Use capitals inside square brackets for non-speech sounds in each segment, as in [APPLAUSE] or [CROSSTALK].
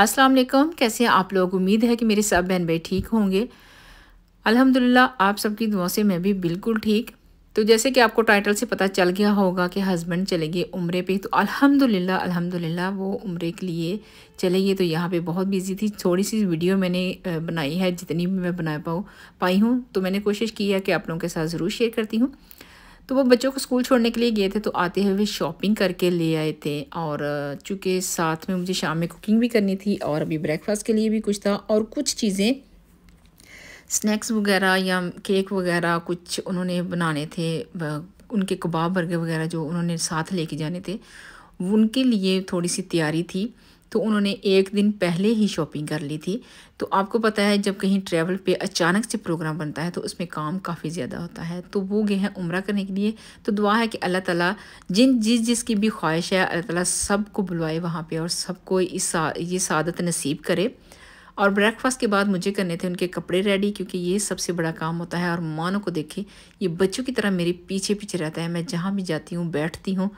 अस्सलाम वालेकुम कैसे हैं आप लोग उम्मीद है कि मेरे सब बहन भाई ठीक होंगे अल्हम्दुलिल्लाह आप सबकी दुआ से मैं भी बिल्कुल ठीक तो जैसे कि आपको टाइटल से पता चल गया होगा कि हस्बैंड चले गए उम्र पे तो अल्हम्दुलिल्लाह अल्हम्दुलिल्लाह वो उम्र के लिए चले गए तो यहाँ पे बहुत बिजी थी थोड़ी सी वीडियो मैंने बनाई है जितनी भी मैं बना पाऊँ पाई हूँ तो मैंने कोशिश की है कि आप लोगों के साथ ज़रूर शेयर करती हूँ तो वो बच्चों को स्कूल छोड़ने के लिए गए थे तो आते हुए शॉपिंग करके ले आए थे और चूँकि साथ में मुझे शाम में कुकिंग भी करनी थी और अभी ब्रेकफास्ट के लिए भी कुछ था और कुछ चीज़ें स्नैक्स वगैरह या केक वगैरह कुछ उन्होंने बनाने थे उनके कबाब बर्गर वगैरह जो उन्होंने साथ लेके जाने थे उनके लिए थोड़ी सी तैयारी थी तो उन्होंने एक दिन पहले ही शॉपिंग कर ली थी तो आपको पता है जब कहीं ट्रैवल पे अचानक से प्रोग्राम बनता है तो उसमें काम काफ़ी ज़्यादा होता है तो वो गए हैं उम्र करने के लिए तो दुआ है कि अल्लाह ताला जिन जिस जिसकी भी ख्वाहिश है अल्लाह ताला सबको बुलवाए वहाँ पे और सबको इस ये सादत नसीब करे और ब्रेकफास्ट के बाद मुझे करने थे उनके कपड़े रेडी क्योंकि ये सबसे बड़ा काम होता है और मानों को देखे ये बच्चों की तरह मेरे पीछे पीछे रहता है मैं जहाँ भी जाती हूँ बैठती हूँ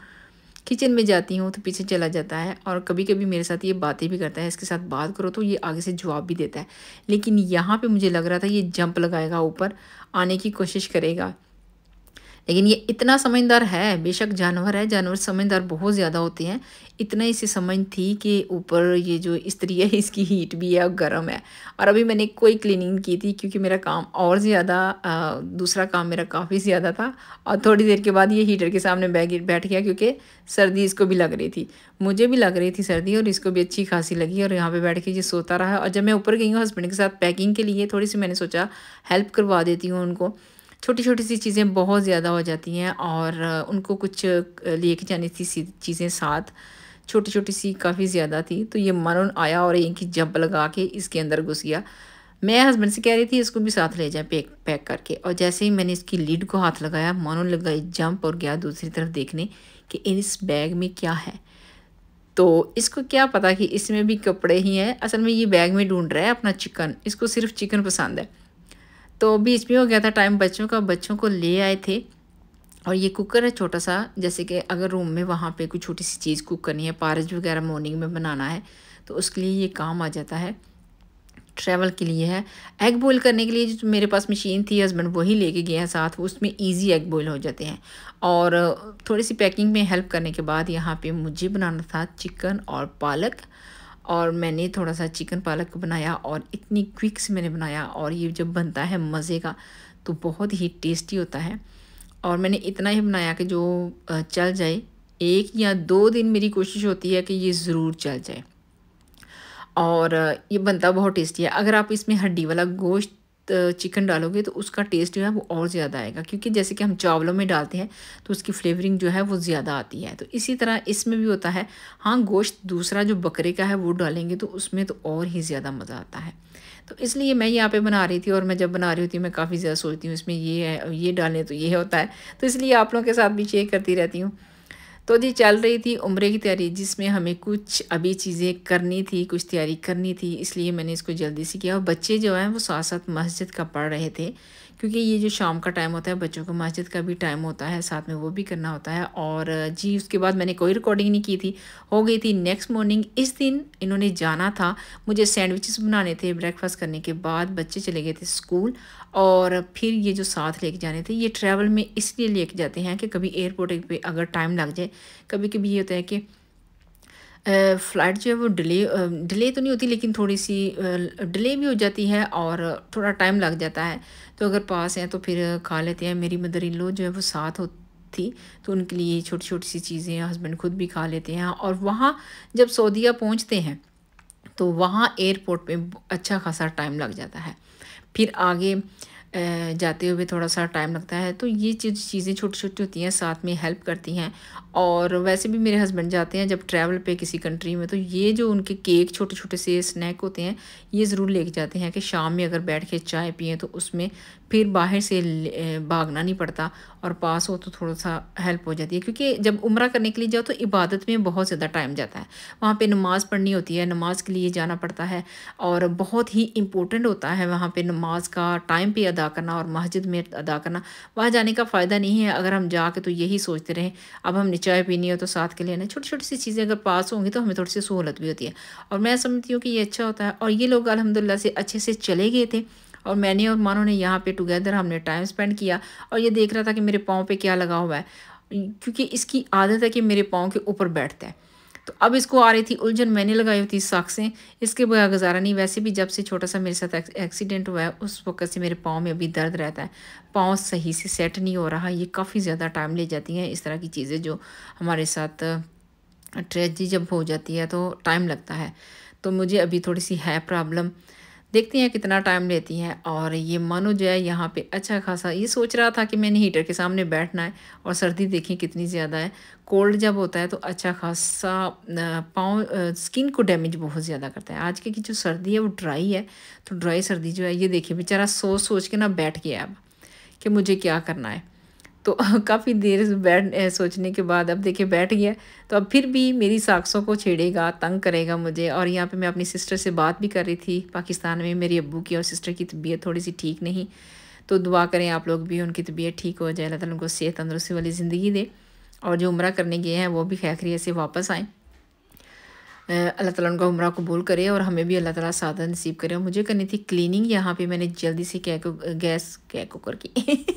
किचन में जाती हूँ तो पीछे चला जाता है और कभी कभी मेरे साथ ये बातें भी करता है इसके साथ बात करो तो ये आगे से जवाब भी देता है लेकिन यहाँ पे मुझे लग रहा था ये जंप लगाएगा ऊपर आने की कोशिश करेगा लेकिन ये इतना समझदार है बेशक जानवर है जानवर समझदार बहुत ज़्यादा होते हैं इतना इसे समझ थी कि ऊपर ये जो स्त्री है इसकी हीट भी है और गर्म है और अभी मैंने कोई क्लीनिंग की थी क्योंकि मेरा काम और ज़्यादा दूसरा काम मेरा काफ़ी ज़्यादा था और थोड़ी देर के बाद ये हीटर के सामने बैठ गया क्योंकि सर्दी इसको भी लग रही थी मुझे भी लग रही थी सर्दी और इसको भी अच्छी खासी लगी और यहाँ पर बैठ के ये सोता रहा और जब मैं ऊपर गई हूँ हस्बैंड के साथ पैकिंग के लिए थोड़ी सी मैंने सोचा हेल्प करवा देती हूँ उनको छोटी छोटी सी चीज़ें बहुत ज़्यादा हो जाती हैं और उनको कुछ ले के जानी थी चीज़ें साथ छोटी छोटी सी काफ़ी ज़्यादा थी तो ये मन आया और इनकी जंप लगा के इसके अंदर घुस गया मैं हस्बैंड से कह रही थी इसको भी साथ ले जाए पैक पैक करके और जैसे ही मैंने इसकी लीड को हाथ लगाया मोनो लगाई जंप और गया दूसरी तरफ देखने कि इस बैग में क्या है तो इसको क्या पता कि इसमें भी कपड़े ही हैं असल में ये बैग में ढूंढ रहा है अपना चिकन इसको सिर्फ चिकन पसंद है तो बीच में हो गया था टाइम बच्चों का बच्चों को ले आए थे और ये कुकर है छोटा सा जैसे कि अगर रूम में वहाँ पे कोई छोटी सी चीज़ कुक करनी है पारज वगैरह मॉर्निंग में बनाना है तो उसके लिए ये काम आ जाता है ट्रैवल के लिए है एग बॉयल करने के लिए जो मेरे पास मशीन थी हस्बैंड वही लेके गए हैं साथ उसमें इजी एग बॉयल हो जाते हैं और थोड़ी सी पैकिंग में हेल्प करने के बाद यहाँ पे मुझे बनाना था चिकन और पालक और मैंने थोड़ा सा चिकन पालक बनाया और इतनी क्विक से मैंने बनाया और ये जब बनता है मज़े का तो बहुत ही टेस्टी होता है और मैंने इतना ही बनाया कि जो चल जाए एक या दो दिन मेरी कोशिश होती है कि ये ज़रूर चल जाए और ये बनता बहुत टेस्टी है अगर आप इसमें हड्डी वाला गोश्त चिकन डालोगे तो उसका टेस्ट जो है वो और ज़्यादा आएगा क्योंकि जैसे कि हम चावलों में डालते हैं तो उसकी फ्लेवरिंग जो है वो ज़्यादा आती है तो इसी तरह इसमें भी होता है हाँ गोश्त दूसरा जो बकरे का है वो डालेंगे तो उसमें तो और ही ज़्यादा मज़ा आता है तो इसलिए मैं यहाँ पे बना रही थी और मैं जब बना रही होती हूँ मैं काफ़ी ज़्यादा सोचती हूँ इसमें ये है ये डालें तो ये होता है तो इसलिए आप लोगों के साथ भी चेक करती रहती हूँ तो जी चल रही थी उम्र की तैयारी जिसमें हमें कुछ अभी चीज़ें करनी थी कुछ तैयारी करनी थी इसलिए मैंने इसको जल्दी से किया और बच्चे जो हैं वो साथ साथ मस्जिद का पढ़ रहे थे क्योंकि ये जो शाम का टाइम होता है बच्चों को मस्जिद का भी टाइम होता है साथ में वो भी करना होता है और जी उसके बाद मैंने कोई रिकॉर्डिंग नहीं की थी हो गई थी नेक्स्ट मॉर्निंग इस दिन इन्होंने जाना था मुझे सैंडविचेस बनाने थे ब्रेकफास्ट करने के बाद बच्चे चले गए थे स्कूल और फिर ये जो साथ लेके जाने थे ये ट्रैवल में इसलिए लेके जाते हैं कि कभी एयरपोर्ट पर अगर टाइम लग जाए कभी कभी ये होता है कि फ़्लाइट जो है वो डिले डिले तो नहीं होती लेकिन थोड़ी सी डिले भी हो जाती है और थोड़ा टाइम लग जाता है तो अगर पास हैं तो फिर खा लेते हैं मेरी मदर इन लो जो है वो साथ होती थी तो उनके लिए छोटी छोटी सी चीज़ें हस्बैंड खुद भी खा लेते हैं और वहाँ जब सऊदीया पहुँचते हैं तो वहाँ एयरपोर्ट पे अच्छा खासा टाइम लग जाता है फिर आगे जाते हुए थोड़ा सा टाइम लगता है तो ये चीज़ चीज़ें छोटी छोटी होती हैं साथ में हेल्प करती हैं और वैसे भी मेरे हस्बैंड जाते हैं जब ट्रैवल पे किसी कंट्री में तो ये जो उनके केक छोटे छोटे से स्नैक होते हैं ये ज़रूर लेके जाते हैं कि शाम में अगर बैठ के चाय पिए तो उसमें फिर बाहर से भागना नहीं पड़ता और पास हो तो थोड़ा सा हेल्प हो जाती है क्योंकि जब उम्र करने के लिए जाओ तो इबादत में बहुत ज़्यादा टाइम जाता है वहाँ पर नमाज़ पढ़नी होती है नमाज के लिए जाना पड़ता है और बहुत ही इंपॉर्टेंट होता है वहाँ पर नमाज का टाइम पे अदा अदा करना और मस्जिद में अदा करना वहाँ जाने का फ़ायदा नहीं है अगर हम जाके तो यही सोचते रहें अब हमने चाय पीनी हो तो साथ के लेना छोटी छोटी सी चीज़ें अगर पास होंगी तो हमें थोड़ी सी सहूलत भी होती है और मैं समझती हूँ कि ये अच्छा होता है और ये लोग अलहमदिल्ला से अच्छे से चले गए थे और मैंने और मानो ने यहाँ पे टुगेदर हमने टाइम स्पेंड किया और ये देख रहा था कि मेरे पाँव पे क्या लगा हुआ है क्योंकि इसकी आदत है कि मेरे पाँव के ऊपर बैठता है तो अब इसको आ रही थी उलझन मैंने लगाई हुई थी साक्सें इसके बगैर गुजारा नहीं वैसे भी जब से छोटा सा मेरे साथ एक्सीडेंट हुआ है उस वक्त से मेरे पाँव में अभी दर्द रहता है पाँव सही से सेट नहीं हो रहा ये काफ़ी ज़्यादा टाइम ले जाती हैं इस तरह की चीज़ें जो हमारे साथ ट्रेजी जब हो जाती है तो टाइम लगता है तो मुझे अभी थोड़ी सी है प्रॉब्लम देखते हैं कितना टाइम लेती हैं और ये मनु जो है यहाँ पे अच्छा खासा ये सोच रहा था कि मैंने हीटर के सामने बैठना है और सर्दी देखें कितनी ज़्यादा है कोल्ड जब होता है तो अच्छा खासा पाँव स्किन को डैमेज बहुत ज़्यादा करता है आज की जो सर्दी है वो ड्राई है तो ड्राई सर्दी जो है ये देखिए बेचारा सोच सोच के ना बैठ गया अब कि मुझे क्या करना है तो [LAUGHS] काफ़ी देर बैठ सोचने के बाद अब देखिए बैठ गया तो अब फिर भी मेरी साक्सों को छेड़ेगा तंग करेगा मुझे और यहाँ पे मैं अपनी सिस्टर से बात भी कर रही थी पाकिस्तान में मेरी अबू की और सिस्टर की तबीयत थोड़ी सी ठीक नहीं तो दुआ करें आप लोग भी उनकी तबीयत ठीक हो जाए अल्लाह ताला उनको सेहत तंदरुस्ती वाली ज़िंदगी दे और जो उम्र करने गए हैं वो भी खैरियत से वापस आएँ अल्लाह ताला उनका उम्र कबूल करे और हमें भी अल्लाह ताला साधन नसीब करे और मुझे करनी थी क्लीनिंग यहाँ पे मैंने जल्दी से कैको गैस कै कुकर की [LAUGHS]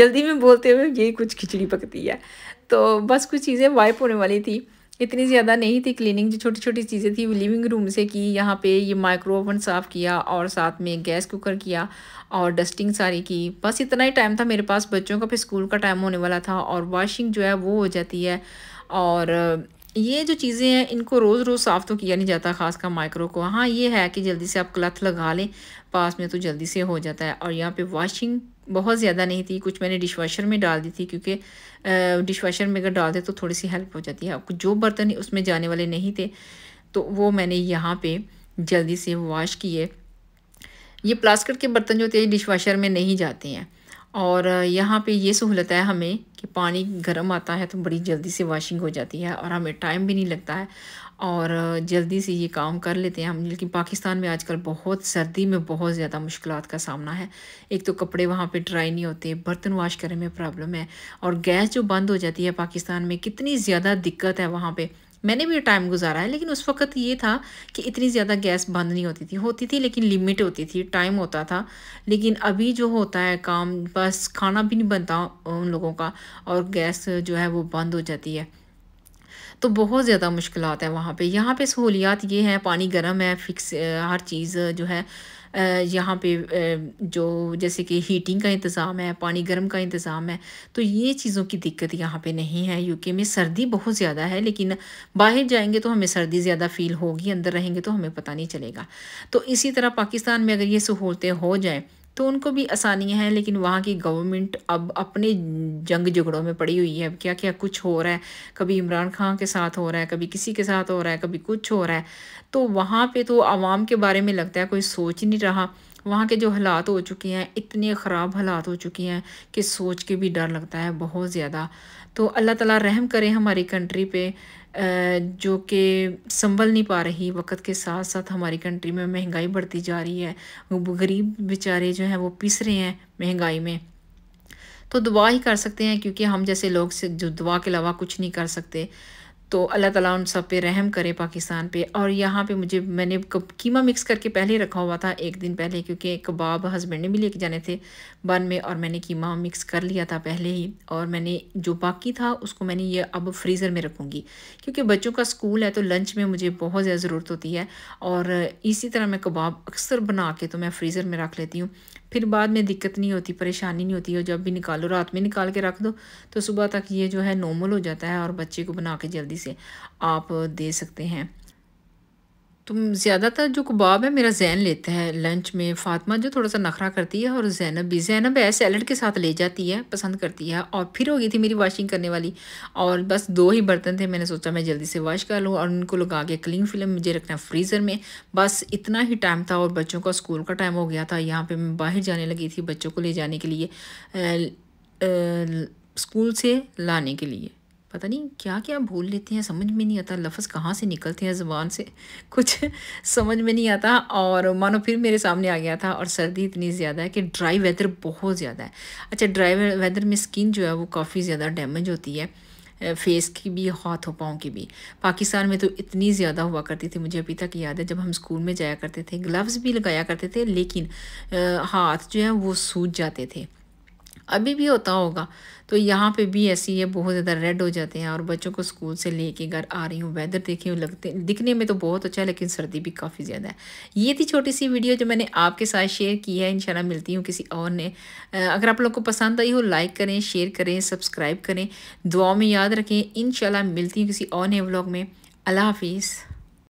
जल्दी में बोलते हुए यही कुछ खिचड़ी पकती है तो बस कुछ चीज़ें वाइप होने वाली थी इतनी ज़्यादा नहीं थी क्लीनिंग जो छोटी छोटी चीज़ें थी लिविंग रूम से की यहाँ पे ये माइक्रो ओवन साफ़ किया और साथ में गैस कुकर किया और डस्टिंग सारी की बस इतना ही टाइम था मेरे पास बच्चों का फिर स्कूल का टाइम होने वाला था और वॉशिंग जो है वो हो जाती है और ये जो चीज़ें हैं इनको रोज़ रोज़ साफ़ तो किया नहीं जाता ख़ास कर माइक्रो को हाँ ये है कि जल्दी से आप क्लथ लगा लें पास में तो जल्दी से हो जाता है और यहाँ पे वॉशिंग बहुत ज़्यादा नहीं थी कुछ मैंने डिश वाशर में डाल दी थी क्योंकि डिश वाशर में अगर डाल दे तो थोड़ी सी हेल्प हो जाती है आपको जो बर्तन उसमें जाने वाले नहीं थे तो वो मैंने यहाँ पर जल्दी से वॉश किए ये प्लास्टिक के बर्तन जो थे डिश वाशर में नहीं जाते हैं और यहाँ पे ये सहूलत है हमें कि पानी गर्म आता है तो बड़ी जल्दी से वाशिंग हो जाती है और हमें टाइम भी नहीं लगता है और जल्दी से ये काम कर लेते हैं हम लेकिन पाकिस्तान में आजकल बहुत सर्दी में बहुत ज़्यादा मुश्किल का सामना है एक तो कपड़े वहाँ पे ड्राई नहीं होते बर्तन वाश करने में प्रॉब्लम है और गैस जो बंद हो जाती है पाकिस्तान में कितनी ज़्यादा दिक्कत है वहाँ पर मैंने भी टाइम गुजारा है लेकिन उस वक्त ये था कि इतनी ज़्यादा गैस बंद नहीं होती थी होती थी लेकिन लिमिट होती थी टाइम होता था लेकिन अभी जो होता है काम बस खाना भी नहीं बनता उन लोगों का और गैस जो है वो बंद हो जाती है तो बहुत ज़्यादा मुश्किल हैं वहाँ पर यहाँ पर सहूलियात ये हैं पानी गर्म है फिक्स हर चीज़ जो है यहाँ पे जो जैसे कि हीटिंग का इंतज़ाम है पानी गर्म का इंतज़ाम है तो ये चीज़ों की दिक्कत यहाँ पे नहीं है यूके में सर्दी बहुत ज़्यादा है लेकिन बाहर जाएंगे तो हमें सर्दी ज़्यादा फील होगी अंदर रहेंगे तो हमें पता नहीं चलेगा तो इसी तरह पाकिस्तान में अगर ये सहूलतें हो जाएँ तो उनको भी आसानियाँ हैं लेकिन वहाँ की गवर्नमेंट अब अपने जंग झगड़ों में पड़ी हुई है अब क्या क्या कुछ हो रहा है कभी इमरान खान के साथ हो रहा है कभी किसी के साथ हो रहा है कभी कुछ हो रहा है तो वहाँ पे तो आवाम के बारे में लगता है कोई सोच नहीं रहा वहाँ के जो हालात हो चुके हैं इतने ख़राब हालात हो चुके हैं कि सोच के भी डर लगता है बहुत ज़्यादा तो अल्लाह ताला रहम करे हमारी कंट्री पे जो कि संभल नहीं पा रही वक्त के साथ साथ हमारी कंट्री में महंगाई बढ़ती जा रही है गरीब बेचारे जो हैं वो पिस रहे हैं महंगाई में तो दुआ ही कर सकते हैं क्योंकि हम जैसे लोग से जो दुआ के अलावा कुछ नहीं कर सकते तो अल्लाह ताला उन सब पे रहम करे पाकिस्तान पे और यहाँ पे मुझे मैंने कीमा मिक्स करके पहले रखा हुआ था एक दिन पहले क्योंकि कबाब हस्बैंड ने भी लेके जाने थे बन में और मैंने कीमा मिक्स कर लिया था पहले ही और मैंने जो बाकी था उसको मैंने ये अब फ्रीज़र में रखूँगी क्योंकि बच्चों का स्कूल है तो लंच में मुझे बहुत ज़्यादा ज़रूरत होती है और इसी तरह मैं कबाब अक्सर बना के तो मैं फ्रीज़र में रख लेती हूँ फिर बाद में दिक्कत नहीं होती परेशानी नहीं होती और जब भी निकालो रात में निकाल के रख दो तो सुबह तक ये जो है नॉर्मल हो जाता है और बच्चे को बना के जल्दी से आप दे सकते हैं तुम ज़्यादातर जो कबाब है मेरा जैन लेता है लंच में फातिमा जो थोड़ा सा नखरा करती है और जैनब भी जैनब है सैलड के साथ ले जाती है पसंद करती है और फिर हो गई थी मेरी वॉशिंग करने वाली और बस दो ही बर्तन थे मैंने सोचा मैं जल्दी से वॉश कर लूँ और उनको लगा के क्लीन फिल्म मुझे रखना फ्रीज़र में बस इतना ही टाइम था और बच्चों का स्कूल का टाइम हो गया था यहाँ पर मैं बाहर जाने लगी थी बच्चों को ले जाने के लिए स्कूल से लाने के लिए पता नहीं क्या क्या भूल लेते हैं समझ में नहीं आता लफ्ज़ कहाँ से निकलते हैं जबान से कुछ [LAUGHS] समझ में नहीं आता और मानो फिर मेरे सामने आ गया था और सर्दी इतनी ज़्यादा है कि ड्राई वेदर बहुत ज़्यादा है अच्छा ड्राई वेदर में स्किन जो है वो काफ़ी ज़्यादा डैमेज होती है फेस की भी हाथों पाँव की भी पाकिस्तान में तो इतनी ज़्यादा हुआ करती थी मुझे अभी तक याद है जब हम स्कूल में जाया करते थे ग्लव्स भी लगाया करते थे लेकिन हाथ जो है वो सूज जाते थे अभी भी होता होगा तो यहाँ पे भी ऐसी है बहुत ज़्यादा रेड हो जाते हैं और बच्चों को स्कूल से लेके घर आ रही हूँ वेदर देखी हूँ लगते दिखने में तो बहुत अच्छा है लेकिन सर्दी भी काफ़ी ज़्यादा है ये थी छोटी सी वीडियो जो मैंने आपके साथ शेयर की है इंशाल्लाह मिलती हूँ किसी और ने अगर आप लोग को पसंद आई हो लाइक करें शेयर करें सब्सक्राइब करें दुआ में याद रखें इन मिलती हूँ किसी और नए व्लॉग में अल्लाह हाफिज़